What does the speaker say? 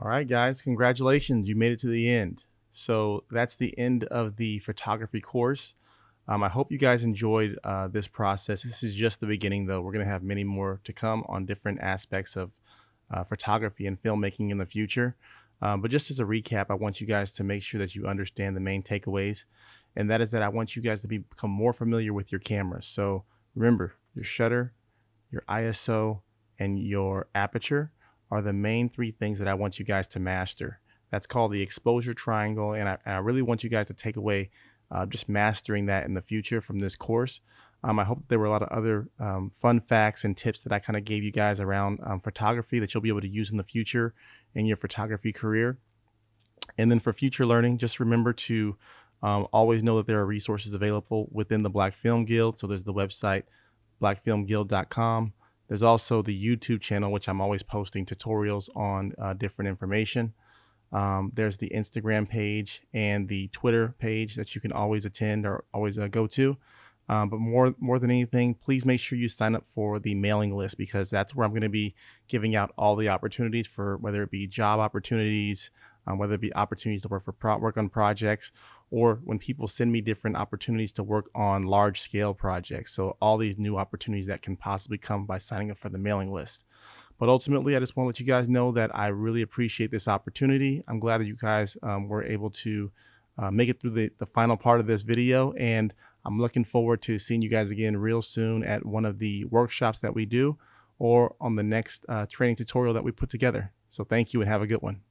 All right, guys, congratulations. You made it to the end. So that's the end of the photography course. Um, I hope you guys enjoyed uh, this process. This is just the beginning, though. We're going to have many more to come on different aspects of uh, photography and filmmaking in the future. Um, but just as a recap, I want you guys to make sure that you understand the main takeaways. And that is that I want you guys to be, become more familiar with your cameras. So remember your shutter, your ISO, and your aperture are the main three things that I want you guys to master. That's called the exposure triangle. And I, and I really want you guys to take away uh, just mastering that in the future from this course. Um, I hope there were a lot of other um, fun facts and tips that I kind of gave you guys around um, photography that you'll be able to use in the future in your photography career. And then for future learning, just remember to um, always know that there are resources available within the Black Film Guild. So there's the website blackfilmguild.com. There's also the YouTube channel, which I'm always posting tutorials on uh, different information. Um, there's the Instagram page and the Twitter page that you can always attend or always uh, go to. Um, but more more than anything, please make sure you sign up for the mailing list because that's where I'm going to be giving out all the opportunities for whether it be job opportunities, um, whether it be opportunities to work for pro- work on projects or when people send me different opportunities to work on large scale projects. So all these new opportunities that can possibly come by signing up for the mailing list. But ultimately, I just want to let you guys know that I really appreciate this opportunity. I'm glad that you guys um, were able to uh, make it through the, the final part of this video. And I'm looking forward to seeing you guys again real soon at one of the workshops that we do or on the next uh, training tutorial that we put together. So thank you and have a good one.